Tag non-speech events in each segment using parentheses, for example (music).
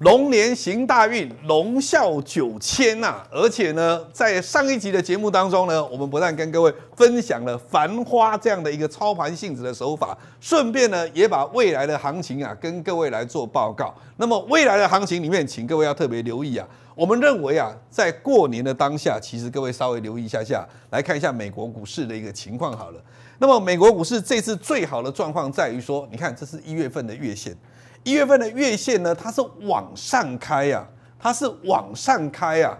龙年行大运，龙啸九千呐！而且呢，在上一集的节目当中呢，我们不但跟各位分享了繁花这样的一个操盘性质的手法，顺便呢，也把未来的行情啊跟各位来做报告。那么未来的行情里面，请各位要特别留意啊！我们认为啊，在过年的当下，其实各位稍微留意一下下，来看一下美国股市的一个情况好了。那么美国股市这次最好的状况在于说，你看，这是一月份的月线。一月份的月线呢，它是往上开呀，它是往上开呀，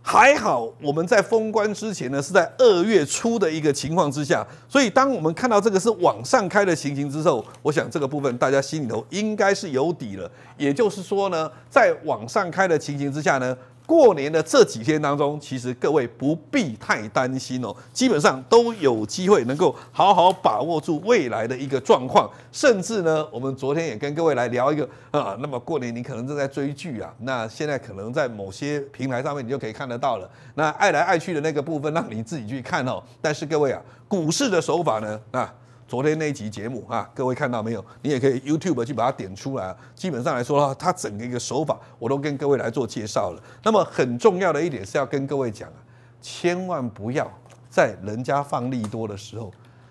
还好我们在封关之前呢，是在二月初的一个情况之下，所以当我们看到这个是往上开的情形之后，我想这个部分大家心里头应该是有底了，也就是说呢，在往上开的情形之下呢。过年的这几天当中，其实各位不必太担心哦，基本上都有机会能够好好把握住未来的一个状况。甚至呢，我们昨天也跟各位来聊一个啊，那么过年你可能正在追剧啊，那现在可能在某些平台上面你就可以看得到了。那爱来爱去的那个部分，让你自己去看哦。但是各位啊，股市的手法呢啊。昨天那一集节目啊，各位看到没有？你也可以 YouTube 去把它点出来。基本上来说呢，它整个一个手法我都跟各位来做介绍了。那么很重要的一点是要跟各位讲啊，千万不要在人家放利多的时候，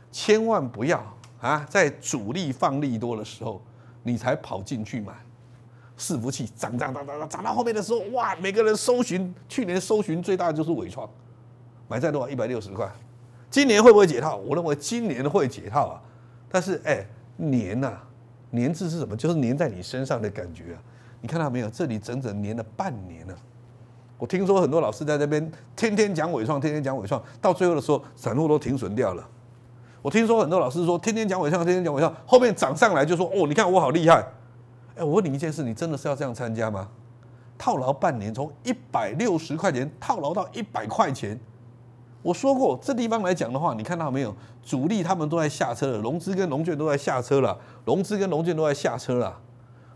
千万不要啊，在主力放利多的时候，你才跑进去买，伺服器涨涨涨涨涨到后面的时候，哇，每个人搜寻去年搜寻最大的就是伟创，买再多一百六十块。今年会不会解套？我认为今年会解套啊，但是哎，年呐，年字是什么？就是黏在你身上的感觉啊。你看到没有？这里整整黏了半年了。我听说很多老师在那边天天讲伪创，天天讲伪创，到最后的时候，散户都停损掉了。我听说很多老师说，天天讲伪创，天天讲伪创，后面涨上来就说哦，你看我好厉害。哎，我问你一件事，你真的是要这样参加吗？套牢半年，从一百六十块钱套牢到一百块钱。我说过，这地方来讲的话，你看到没有？主力他们都在下车了，融资跟融券都在下车了，融资跟融券都在下车了。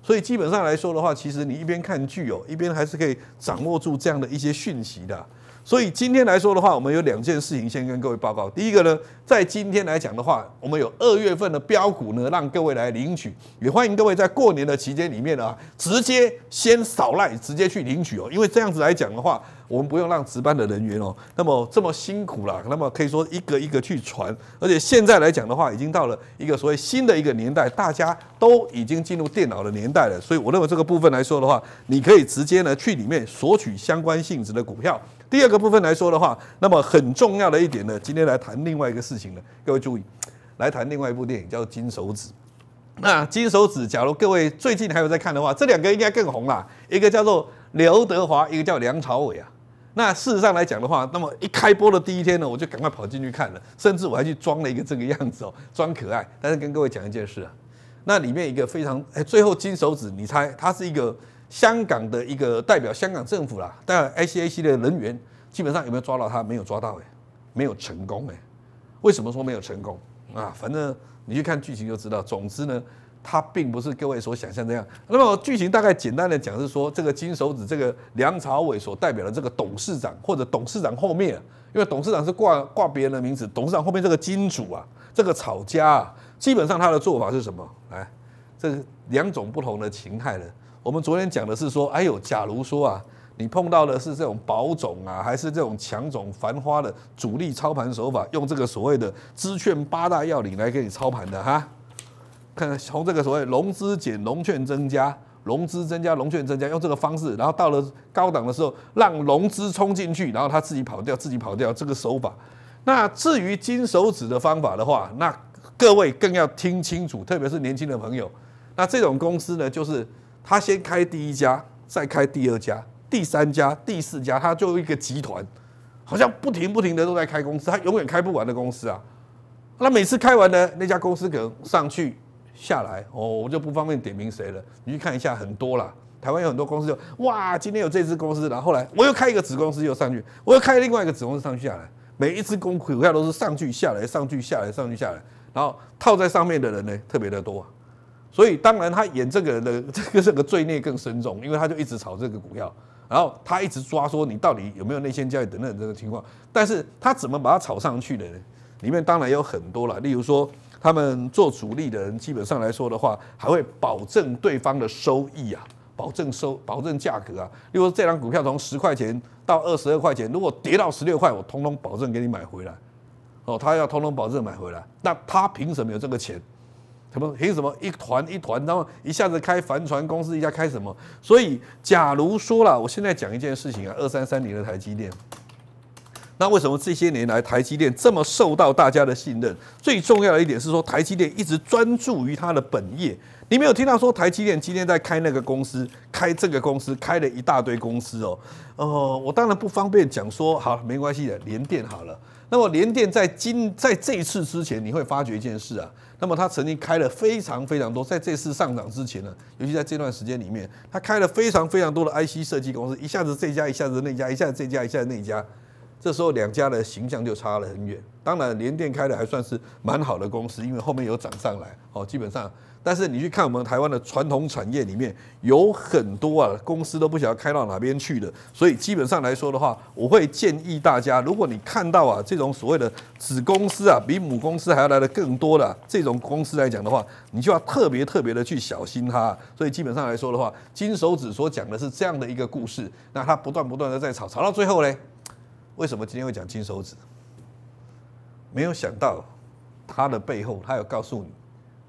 所以基本上来说的话，其实你一边看剧哦，一边还是可以掌握住这样的一些讯息的。所以今天来说的话，我们有两件事情先跟各位报告。第一个呢，在今天来讲的话，我们有二月份的标股呢，让各位来领取，也欢迎各位在过年的期间里面呢，直接先扫赖，直接去领取哦。因为这样子来讲的话，我们不用让值班的人员哦，那么这么辛苦了。那么可以说一个一个去传，而且现在来讲的话，已经到了一个所谓新的一个年代，大家都已经进入电脑的年代了。所以我认为这个部分来说的话，你可以直接呢去里面索取相关性质的股票。第二个部分来说的话，那么很重要的一点呢，今天来谈另外一个事情呢。各位注意，来谈另外一部电影叫《金手指》。那《金手指》，假如各位最近还有在看的话，这两个应该更红啦。一个叫做刘德华，一个叫梁朝伟啊。那事实上来讲的话，那么一开播的第一天呢，我就赶快跑进去看了，甚至我还去装了一个这个样子哦，装可爱。但是跟各位讲一件事啊，那里面一个非常哎，最后《金手指》，你猜它是一个。香港的一个代表，香港政府啦，但 S A C 的人员基本上有没有抓到他？没有抓到哎，没有成功哎。为什么说没有成功啊？反正你去看剧情就知道。总之呢，他并不是各位所想象这样。那么剧情大概简单的讲是说，这个金手指，这个梁朝伟所代表的这个董事长，或者董事长后面，因为董事长是挂挂别人的名字，董事长后面这个金主啊，这个炒家，啊，基本上他的做法是什么？来，这是。两种不同的形态的，我们昨天讲的是说，哎呦，假如说啊，你碰到的是这种保种啊，还是这种强种繁花的主力操盘手法，用这个所谓的资券八大要领来给你操盘的哈。看看从这个所谓融资减、融券增加、融资增加、融券增加，用这个方式，然后到了高档的时候，让融资冲进去，然后它自己跑掉，自己跑掉这个手法。那至于金手指的方法的话，那各位更要听清楚，特别是年轻的朋友。那这种公司呢，就是他先开第一家，再开第二家、第三家、第四家，他就一个集团，好像不停不停的都在开公司，他永远开不完的公司啊。那每次开完呢，那家公司可能上去下来，哦，我就不方便点名谁了。你去看一下，很多啦，台湾有很多公司就哇，今天有这支公司，然后来我又开一个子公司又上去，我又开另外一个子公司上去下来，每一只公股票都是上去下来、上去下来、上去下来，然后套在上面的人呢，特别的多所以当然他演这个人的 (laughs) 这个这个罪孽更深重，因为他就一直炒这个股票，然后他一直抓说你到底有没有内线交易等等这个情况。但是他怎么把它炒上去的呢？里面当然有很多了，例如说他们做主力的人，基本上来说的话，还会保证对方的收益啊，保证收保证价格啊。例如这张股票从十块钱到二十二块钱，如果跌到十六块，我通通保证给你买回来。哦，他要通通保证买回来，那他凭什么有这个钱？什么凭什么一团一团，然后一下子开帆船公司，一下开什么？所以，假如说了，我现在讲一件事情啊，二三三年的台积电，那为什么这些年来台积电这么受到大家的信任？最重要的一点是说，台积电一直专注于它的本业。你没有听到说台积电今天在开那个公司，开这个公司，开了一大堆公司哦。呃，我当然不方便讲说，好，没关系的，联电好了。那么联电在今在这一次之前，你会发觉一件事啊。那么他曾经开了非常非常多，在这次上涨之前呢，尤其在这段时间里面，他开了非常非常多的 IC 设计公司，一下子这家，一下子那家，一下子这家，一下子那家，这时候两家的形象就差了很远。当然联电开的还算是蛮好的公司，因为后面有涨上来，哦，基本上。但是你去看我们台湾的传统产业里面有很多啊公司都不晓得开到哪边去的。所以基本上来说的话，我会建议大家，如果你看到啊这种所谓的子公司啊比母公司还要来的更多的这种公司来讲的话，你就要特别特别的去小心它。所以基本上来说的话，金手指所讲的是这样的一个故事，那它不断不断的在炒，炒到最后呢，为什么今天会讲金手指？没有想到它的背后，它有告诉你，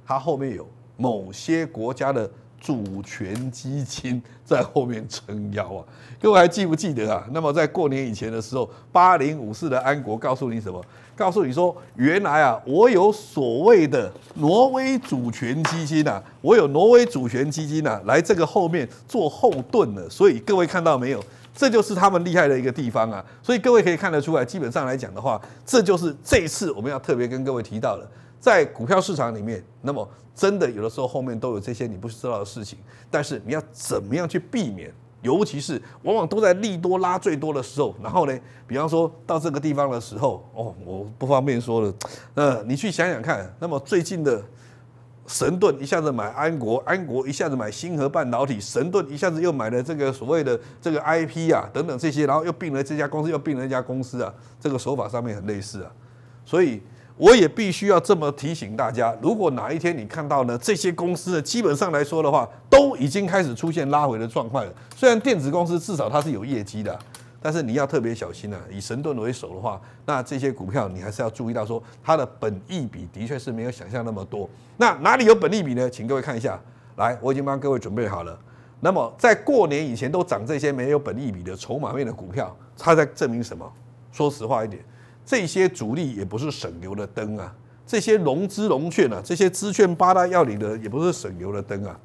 它后面有。某些国家的主权基金在后面撑腰啊！各位还记不记得啊？那么在过年以前的时候，八零五四的安国告诉你什么？告诉你说，原来啊，我有所谓的挪威主权基金呐，我有挪威主权基金呐，来这个后面做后盾了。所以各位看到没有？这就是他们厉害的一个地方啊！所以各位可以看得出来，基本上来讲的话，这就是这一次我们要特别跟各位提到的。在股票市场里面，那么真的有的时候后面都有这些你不知道的事情，但是你要怎么样去避免？尤其是往往都在利多拉最多的时候，然后呢，比方说到这个地方的时候，哦，我不方便说了。那你去想想看，那么最近的神盾一下子买安国，安国一下子买星河半导体，神盾一下子又买了这个所谓的这个 I P 啊等等这些，然后又并了这家公司，又并了一家公司啊，这个手法上面很类似啊，所以。我也必须要这么提醒大家：如果哪一天你看到呢，这些公司呢，基本上来说的话，都已经开始出现拉回的状况了。虽然电子公司至少它是有业绩的，但是你要特别小心啊！以神盾为首的话，那这些股票你还是要注意到说它的本益比的确是没有想象那么多。那哪里有本益比呢？请各位看一下，来，我已经帮各位准备好了。那么在过年以前都涨这些没有本益比的筹码面的股票，它在证明什么？说实话一点。这些主力也不是省油的灯啊，这些融资融券啊，这些资券八大要领的也不是省油的灯啊。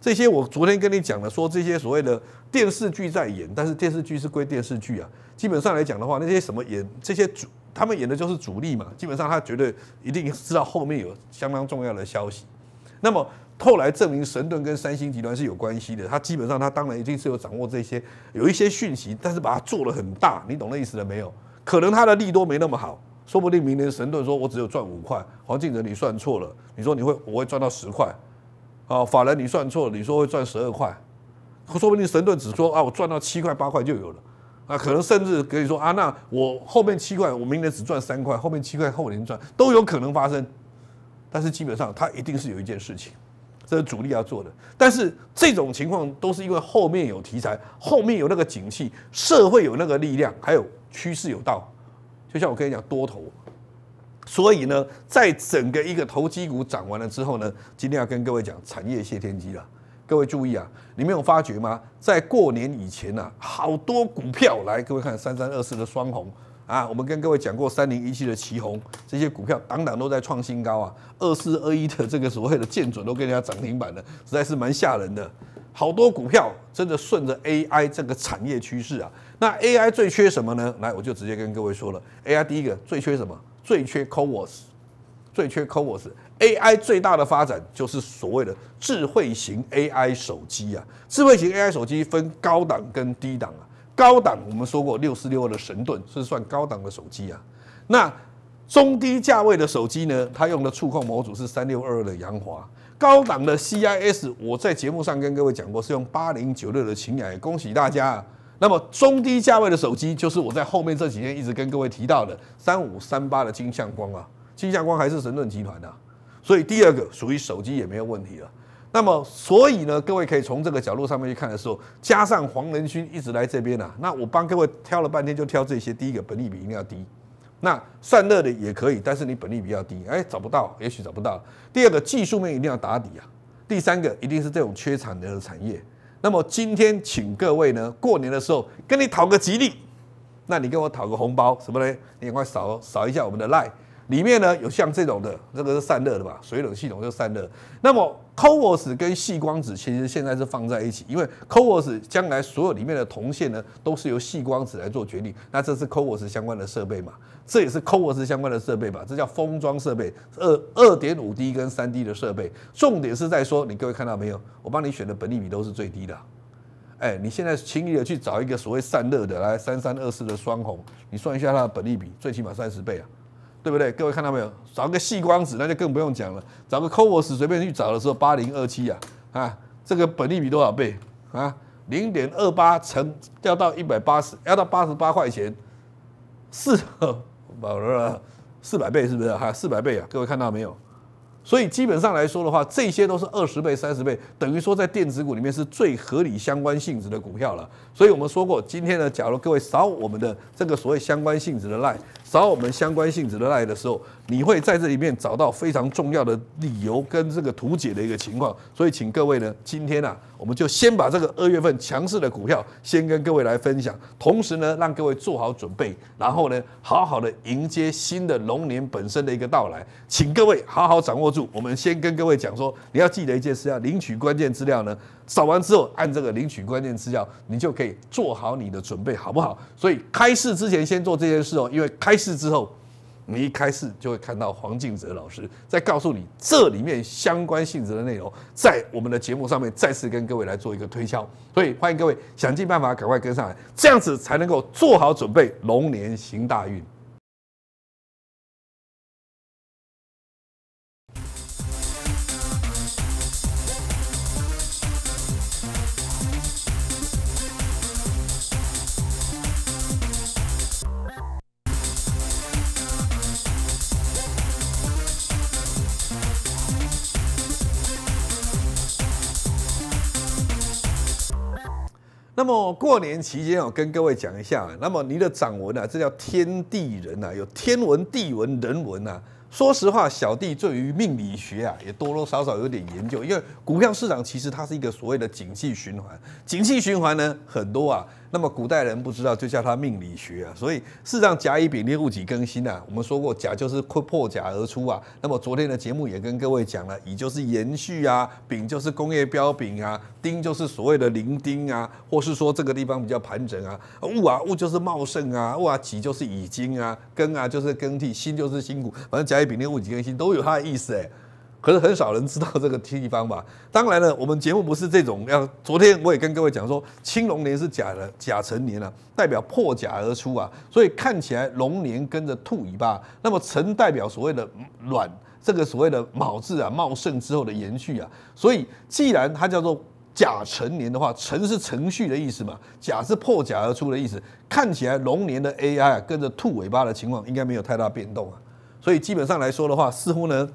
这些我昨天跟你讲了，说这些所谓的电视剧在演，但是电视剧是归电视剧啊。基本上来讲的话，那些什么演这些主，他们演的就是主力嘛。基本上他绝对一定知道后面有相当重要的消息。那么后来证明神盾跟三星集团是有关系的，他基本上他当然一定是有掌握这些有一些讯息，但是把它做得很大，你懂那意思了没有？可能它的利多没那么好，说不定明年神盾说我只有赚五块，黄敬哲你算错了，你说你会我会赚到十块，啊，法人你算错，了，你说会赚十二块，说不定神盾只说啊我赚到七块八块就有了，啊，可能甚至可以说啊那我后面七块我明年只赚三块，后面七块后年赚都有可能发生，但是基本上它一定是有一件事情，这是主力要做的，但是这种情况都是因为后面有题材，后面有那个景气，社会有那个力量，还有。趋势有道，就像我跟你讲多头，所以呢，在整个一个投机股涨完了之后呢，今天要跟各位讲产业谢天机了。各位注意啊，你们有发觉吗？在过年以前呢，好多股票来，各位看三三二四的双红啊，我们跟各位讲过三零一七的旗红，这些股票档档都在创新高啊，二四二一的这个所谓的剑准都跟人家涨停板了，实在是蛮吓人的。好多股票真的顺着 AI 这个产业趋势啊。那 AI 最缺什么呢？来，我就直接跟各位说了。AI 第一个最缺什么？最缺 CoWoS，最缺 CoWoS。AI 最大的发展就是所谓的智慧型 AI 手机啊。智慧型 AI 手机分高档跟低档啊。高档我们说过六四六的神盾是算高档的手机啊。那中低价位的手机呢？它用的触控模组是三六二二的杨华。高档的 CIS 我在节目上跟各位讲过，是用八零九六的秦雅。恭喜大家！那么中低价位的手机就是我在后面这几天一直跟各位提到的三五三八的金相光啊，金相光还是神盾集团的，所以第二个属于手机也没有问题了。那么所以呢，各位可以从这个角度上面去看的时候，加上黄仁勋一直来这边呢，那我帮各位挑了半天就挑这些。第一个本利比一定要低，那散热的也可以，但是你本利比要低。哎，找不到，也许找不到。第二个技术面一定要打底啊。第三个一定是这种缺产的产业。那么今天请各位呢，过年的时候跟你讨个吉利，那你跟我讨个红包，什么呢？你赶快扫扫一下我们的 LINE，里面呢有像这种的，这个是散热的吧？水冷系统就散热。那么 Coors 跟细光子其实现在是放在一起，因为 Coors 将来所有里面的铜线呢都是由细光子来做决定，那这是 Coors 相关的设备嘛。这也是 c o v e r s 相关的设备吧，这叫封装设备，二二点五 D 跟三 D 的设备，重点是在说你各位看到没有？我帮你选的本利比都是最低的，哎，你现在轻易的去找一个所谓散热的，来三三二四的双红，你算一下它的本利比，最起码三十倍啊，对不对？各位看到没有？找个细光子那就更不用讲了，找个 e r s 随便去找的时候八零二七啊，啊，这个本利比多少倍啊？零点二八乘掉到一百八十，要到八十八块钱，是。保了四百倍是不是哈四百倍啊？各位看到没有？所以基本上来说的话，这些都是二十倍、三十倍，等于说在电子股里面是最合理相关性质的股票了。所以我们说过，今天呢，假如各位扫我们的这个所谓相关性质的赖。找我们相关性质的来的时候，你会在这里面找到非常重要的理由跟这个图解的一个情况。所以，请各位呢，今天啊，我们就先把这个二月份强势的股票先跟各位来分享，同时呢，让各位做好准备，然后呢，好好的迎接新的龙年本身的一个到来。请各位好好掌握住。我们先跟各位讲说，你要记得一件事要领取关键资料呢。扫完之后按这个领取关键资料，你就可以做好你的准备，好不好？所以开市之前先做这件事哦，因为开市之后，你一开市就会看到黄敬泽老师在告诉你这里面相关性质的内容，在我们的节目上面再次跟各位来做一个推敲，所以欢迎各位想尽办法赶快跟上来，这样子才能够做好准备，龙年行大运。那么过年期间我跟各位讲一下，那么你的掌纹啊，这叫天地人啊，有天文、地文、人文啊。说实话，小弟对于命理学啊，也多多少少有点研究，因为股票市场其实它是一个所谓的景气循环，景气循环呢很多啊。那么古代人不知道，就叫它命理学啊。所以事实上，甲乙丙丁戊己庚辛啊，我们说过，甲就是破破甲而出啊。那么昨天的节目也跟各位讲了，乙就是延续啊，丙就是工业标丙啊，丁就是所谓的零丁啊，或是说这个地方比较盘整啊，戊啊戊就是茂盛啊，戊啊己就是已经啊，庚啊就是庚替，辛就是辛苦，反正甲乙丙丁戊己庚辛都有它的意思哎。可是很少人知道这个地方吧？(laughs) 当然了，我们节目不是这种。要昨天我也跟各位讲说，青龙年是甲的甲辰年啊，代表破甲而出啊。所以看起来龙年跟着兔尾巴，那么辰代表所谓的卵，这个所谓的卯字啊，茂盛之后的延续啊。所以既然它叫做甲辰年的话，辰是程序的意思嘛，甲是破甲而出的意思。看起来龙年的 AI 啊，跟着兔尾巴的情况应该没有太大变动啊。所以基本上来说的话，似乎呢。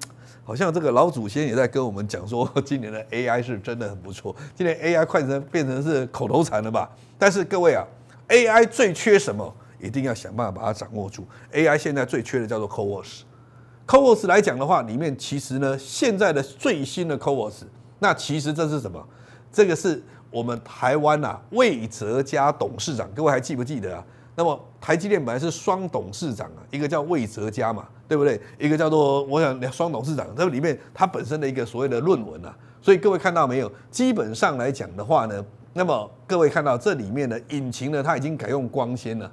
好像这个老祖先也在跟我们讲说，(laughs) 今年的 AI 是真的很不错，今年 AI 快成变成是口头禅了吧？但是各位啊，AI 最缺什么？一定要想办法把它掌握住。AI 现在最缺的叫做 Coos，Coos 来讲的话，里面其实呢，现在的最新的 Coos，那其实这是什么？这个是我们台湾呐魏哲家董事长，各位还记不记得啊？那么台积电本来是双董事长啊，一个叫魏哲家嘛。对不对？一个叫做我想双董事长，这里面它本身的一个所谓的论文啊，所以各位看到没有？基本上来讲的话呢，那么各位看到这里面的引擎呢，它已经改用光纤了。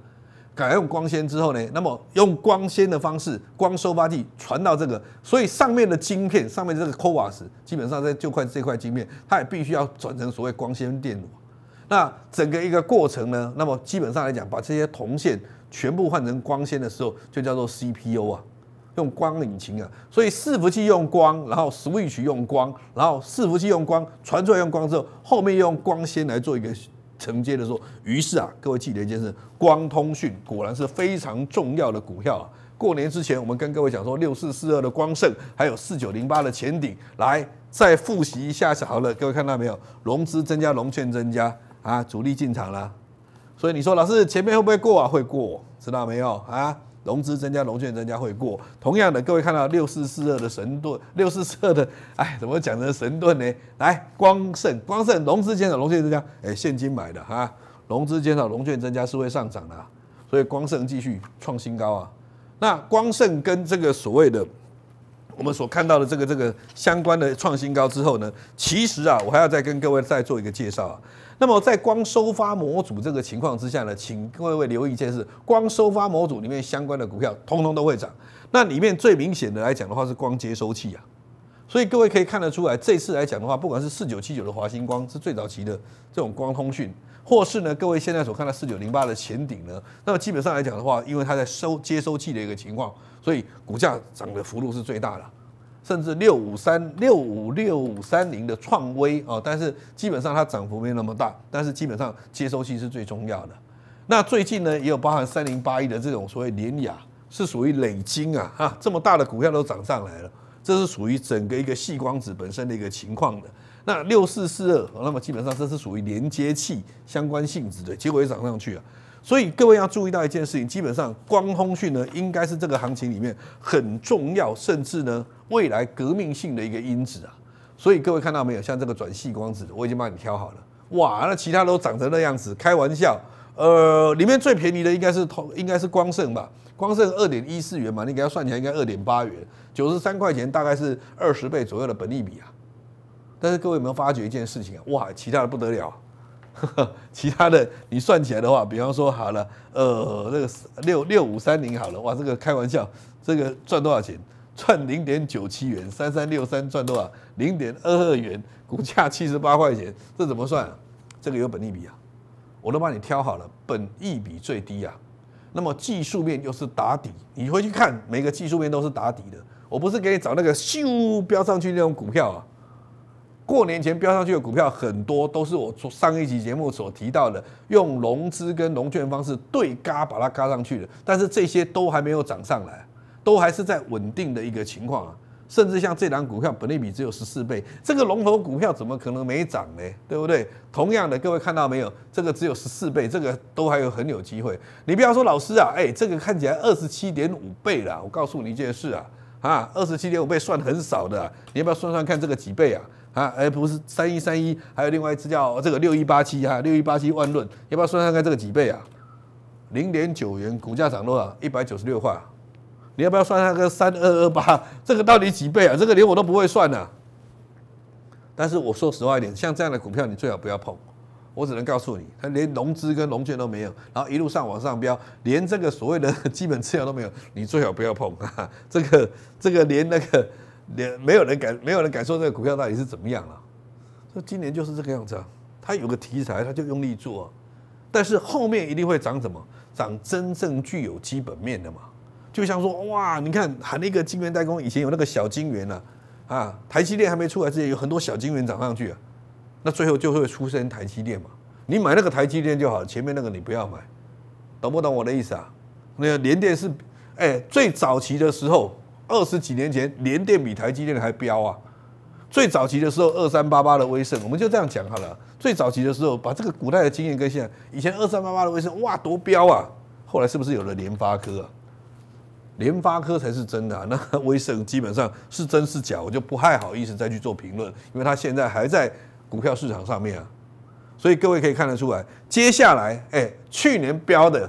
改用光纤之后呢，那么用光纤的方式，光收发器传到这个，所以上面的晶片上面这个 c o v a s 基本上在就快这块晶片，它也必须要转成所谓光纤电路。那整个一个过程呢，那么基本上来讲，把这些铜线全部换成光纤的时候，就叫做 CPU 啊。用光引擎啊，所以伺服器用光，然后 switch 用光，然后伺服器用光传出来用光之后，后面用光纤来做一个承接的时候，于是啊，各位记得一件事，光通讯果然是非常重要的股票啊。过年之前我们跟各位讲说，六四四二的光盛，还有四九零八的前顶，来再复习一下好了，各位看到没有？融资增加，融券增加啊，主力进场了，所以你说老师前面会不会过啊？会过，知道没有啊？融资增加，融券增加会过。同样的，各位看到六四四二的神盾，六四四二的，哎，怎么讲的神盾呢？来，光盛，光盛融资减少，融券增加，哎，现金买的哈，融资减少，融券增加是会上涨的，所以光盛继续创新高啊。那光盛跟这个所谓的。我们所看到的这个这个相关的创新高之后呢，其实啊，我还要再跟各位再做一个介绍啊。那么在光收发模组这个情况之下呢，请各位留意一件事：光收发模组里面相关的股票，通通都会涨。那里面最明显的来讲的话是光接收器啊，所以各位可以看得出来，这次来讲的话，不管是四九七九的华星光是最早期的这种光通讯，或是呢各位现在所看到四九零八的前顶呢，那么基本上来讲的话，因为它在收接收器的一个情况。所以股价涨的幅度是最大的，甚至六五三六五六五三零的创威啊，但是基本上它涨幅没那么大，但是基本上接收器是最重要的。那最近呢，也有包含三零八一的这种所谓联雅，是属于累金啊，哈，这么大的股票都涨上来了，这是属于整个一个细光子本身的一个情况的。那六四四二，那么基本上这是属于连接器相关性质的，结果也涨上去啊。所以各位要注意到一件事情，基本上光通讯呢，应该是这个行情里面很重要，甚至呢未来革命性的一个因子啊。所以各位看到没有，像这个转系光子，我已经帮你挑好了。哇，那其他都长成那样子，开玩笑。呃，里面最便宜的应该是通，应该是光盛吧？光盛二点一四元嘛，你给它算起来应该二点八元，九十三块钱大概是二十倍左右的本利比啊。但是各位有没有发觉一件事情啊？哇，其他的不得了。(laughs) 其他的你算起来的话，比方说好了，呃，那个六六五三零好了，哇，这个开玩笑，这个赚多少钱？赚零点九七元，三三六三赚多少？零点二二元，股价七十八块钱，这怎么算啊？这个有本利比啊，我都帮你挑好了，本益比最低啊。那么技术面又是打底，你回去看每个技术面都是打底的，我不是给你找那个咻飙上去那种股票啊。过年前飙上去的股票很多，都是我上一集节目所提到的，用融资跟融券方式对嘎把它嘎上去的，但是这些都还没有涨上来，都还是在稳定的一个情况啊。甚至像这档股票，本利比只有十四倍，这个龙头股票怎么可能没涨呢？对不对？同样的，各位看到没有？这个只有十四倍，这个都还有很有机会。你不要说老师啊，哎，这个看起来二十七点五倍了。我告诉你一件事啊，啊，二十七点五倍算很少的，你要不要算算看这个几倍啊？啊，而不是三一三一，还有另外一只叫这个六一八七哈，六一八七万论，要不要算算看这个几倍啊？零点九元股价涨多少？一百九十六块，你要不要算它个三二二八 (laughs) 这个到底几倍啊？这个连我都不会算呢。但是我说实话一点，像这样的股票你最好不要碰。我只能告诉你，它连融资跟融券都没有，然后一路上往上飙，连这个所谓的 (laughs) 基本资料都没有，你最好不要碰啊。(laughs) 这个这个连那个。连没有人敢，没有人敢说这个股票到底是怎么样了。说今年就是这个样子，啊，它有个题材，它就用力做。但是后面一定会长什么？长真正具有基本面的嘛。就像说，哇，你看，喊那个晶圆代工，以前有那个小晶圆了啊，台积电还没出来之前，有很多小晶圆涨上去啊。那最后就会出现台积电嘛。你买那个台积电就好，前面那个你不要买，懂不懂我的意思啊？那个联电是，哎，最早期的时候。二十几年前，联电比台积电还飙啊！最早期的时候，二三八八的威盛，我们就这样讲好了。最早期的时候，把这个古代的经验跟现在以前二三八八的威盛，哇，多飙啊！后来是不是有了联发科啊？联发科才是真的。那威盛基本上是真是假，我就不太好意思再去做评论，因为它现在还在股票市场上面啊。所以各位可以看得出来，接下来，哎，去年飙的，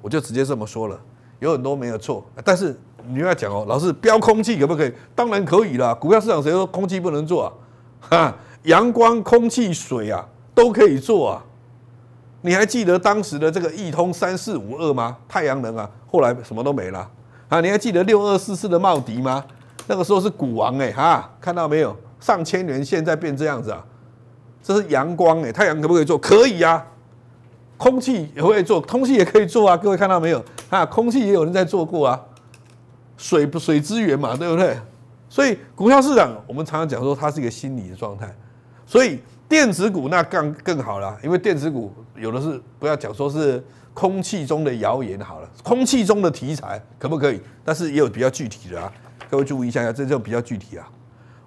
我就直接这么说了，有很多没有错，但是。你要讲哦，老师标空气可不可以？当然可以啦，股票市场谁说空气不能做啊？(laughs) 哈，阳光、空气、水啊，都可以做啊。你还记得当时的这个易通三四五二吗？太阳能啊，后来什么都没了啊。你还记得六二四四的茂迪吗？那个时候是股王哎，哈，看到没有？上千元现在变这样子啊。这是阳光哎，太阳可不可以做？可以啊，空气也会做，空气也可以做啊。各位看到没有？啊，空气也有人在做过啊。水水资源嘛，对不对？所以股票市场，我们常常讲说它是一个心理的状态。所以电子股那更更好了，因为电子股有的是，不要讲说是空气中的谣言好了，空气中的题材可不可以？但是也有比较具体的啊，各位注意一下这就比较具体啊。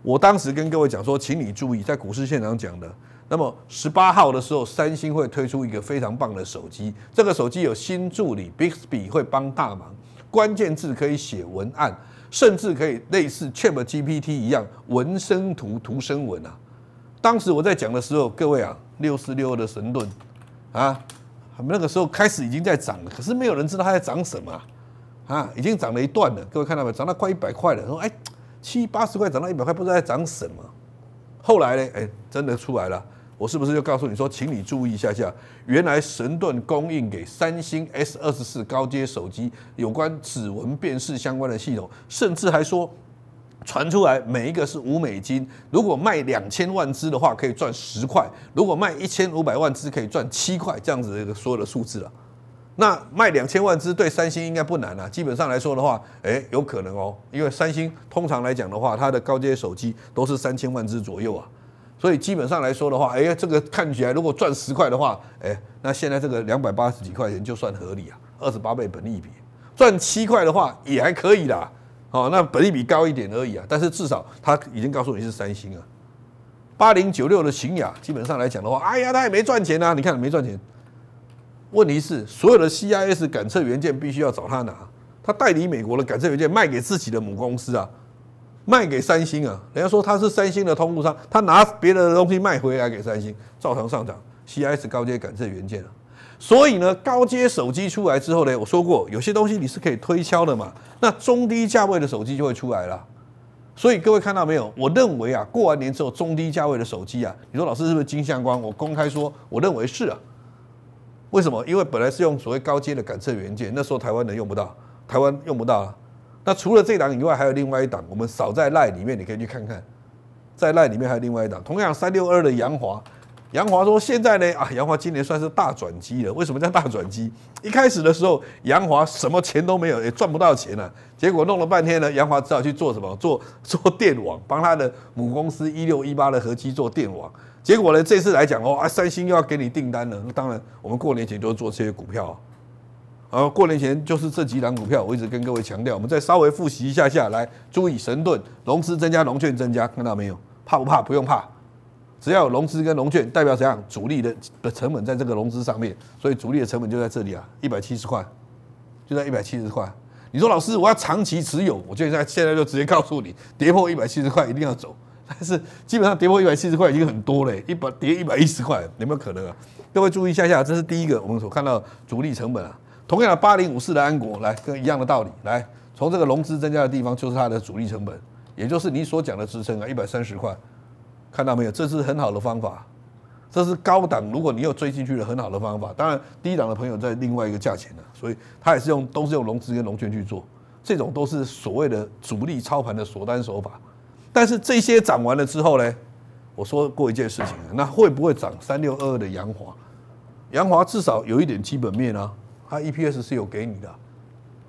我当时跟各位讲说，请你注意，在股市现场讲的。那么十八号的时候，三星会推出一个非常棒的手机，这个手机有新助理 Bixby 会帮大忙。关键字可以写文案，甚至可以类似 ChatGPT 一样文生图、图生文啊。当时我在讲的时候，各位啊，六四六的神盾啊，那个时候开始已经在涨了，可是没有人知道它在涨什么啊，已经涨了一段了。各位看到没涨到快一百块了。说哎七八十块涨到一百块，不知道在涨什么。后来呢？哎，真的出来了。我是不是就告诉你说，请你注意一下下，原来神盾供应给三星 S 二十四高阶手机有关指纹辨识相关的系统，甚至还说传出来每一个是五美金，如果卖两千万只的话可以赚十块，如果卖一千五百万只可以赚七块，这样子的一个所有的数字了。那卖两千万只对三星应该不难啊，基本上来说的话，诶，有可能哦，因为三星通常来讲的话，它的高阶手机都是三千万只左右啊。所以基本上来说的话，哎，这个看起来如果赚十块的话，哎，那现在这个两百八十几块钱就算合理啊，二十八倍本利比，赚七块的话也还可以啦。哦，那本利比高一点而已啊，但是至少他已经告诉你是三星啊，八零九六的群雅基本上来讲的话，哎呀，他也没赚钱呐，你看没赚钱。问题是所有的 CIS 感测元件必须要找他拿，他代理美国的感测元件卖给自己的母公司啊。卖给三星啊，人家说他是三星的通路商，他拿别人的东西卖回来给三星，照常上涨。CIS 高阶感测元件啊，所以呢，高阶手机出来之后呢，我说过有些东西你是可以推敲的嘛，那中低价位的手机就会出来了。所以各位看到没有？我认为啊，过完年之后中低价位的手机啊，你说老师是不是金相光？我公开说，我认为是啊。为什么？因为本来是用所谓高阶的感测元件，那时候台湾人用不到，台湾用不到了。那除了这档以外，还有另外一档，我们少在赖里面，你可以去看看，在赖里面还有另外一档。同样，三六二的杨华，杨华说现在呢啊，杨华今年算是大转机了。为什么叫大转机？一开始的时候，杨华什么钱都没有，也赚不到钱啊。结果弄了半天呢，杨华只好去做什么？做 (laughs) 做电网，帮他的母公司一六一八的合基做电网。结果呢，这次来讲哦啊，三星又要给你订单了。当然，我们过年前都做这些股票。然后过年前就是这几档股票，我一直跟各位强调，我们再稍微复习一下下来，注意神盾融资增加，融券增加，看到没有？怕不怕？不用怕，只要有融资跟融券，代表怎样？主力的的成本在这个融资上面，所以主力的成本就在这里啊，一百七十块，就在一百七十块。你说老师我要长期持有，我就在现在就直接告诉你，跌破一百七十块一定要走。但是基本上跌破一百七十块已经很多嘞，一百跌一百一十块有没有可能？啊？各位注意一下下，这是第一个我们所看到主力成本啊。同样的八零五四的安国来跟一样的道理来，从这个融资增加的地方就是它的主力成本，也就是你所讲的支撑啊，一百三十块，看到没有？这是很好的方法，这是高档。如果你有追进去的很好的方法，当然低档的朋友在另外一个价钱了。所以它也是用都是用融资跟融券去做，这种都是所谓的主力操盘的锁单手法。但是这些涨完了之后呢，我说过一件事情，那会不会涨三六二二的阳华？阳华至少有一点基本面啊。那 EPS 是有给你的，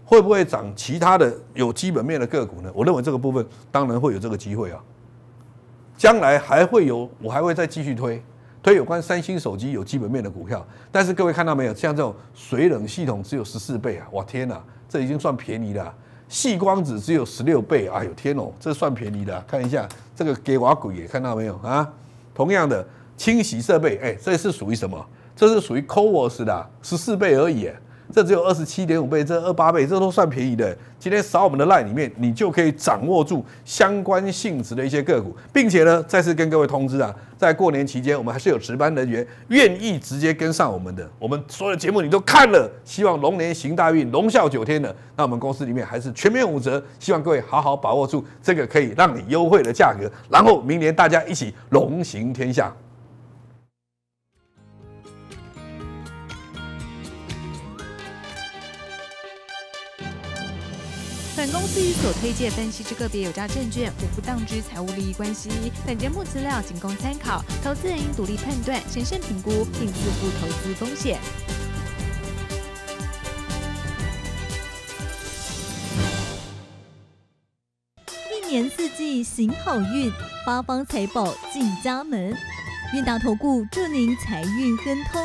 会不会涨其他的有基本面的个股呢？我认为这个部分当然会有这个机会啊，将来还会有，我还会再继续推推有关三星手机有基本面的股票。但是各位看到没有，像这种水冷系统只有十四倍啊！我天哪，这已经算便宜了。细光子只有十六倍啊！有天哦，这算便宜的。看一下这个给瓦鬼，也看到没有啊？同样的清洗设备，哎，这是属于什么？这是属于 COVERS 的十四倍而已。这只有二十七点五倍，这二八倍，这都算便宜的。今天扫我们的 line 里面，你就可以掌握住相关性质的一些个股，并且呢，再次跟各位通知啊，在过年期间，我们还是有值班人员愿意直接跟上我们的。我们所有的节目你都看了，希望龙年行大运，龙啸九天的。那我们公司里面还是全面五折，希望各位好好把握住这个可以让你优惠的价格，然后明年大家一起龙行天下。本公司与所推介分析之个别有价证券无不当之财务利益关系。本节目资料仅供参考，投资人应独立判断、审慎评估并自负投资风险。一年四季行好运，八方财宝进家门，韵达投顾祝您财运亨通。